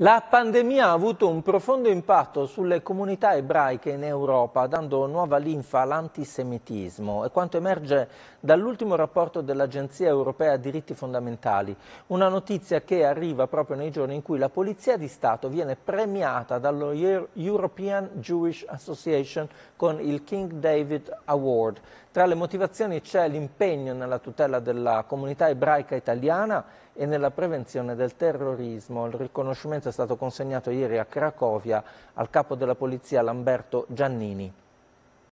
La pandemia ha avuto un profondo impatto sulle comunità ebraiche in Europa, dando nuova linfa all'antisemitismo. È quanto emerge dall'ultimo rapporto dell'Agenzia Europea Diritti Fondamentali, una notizia che arriva proprio nei giorni in cui la Polizia di Stato viene premiata dallo European Jewish Association con il King David Award. Tra le motivazioni c'è l'impegno nella tutela della comunità ebraica italiana e nella prevenzione del terrorismo, il riconoscimento è stato consegnato ieri a Cracovia al capo della polizia Lamberto Giannini.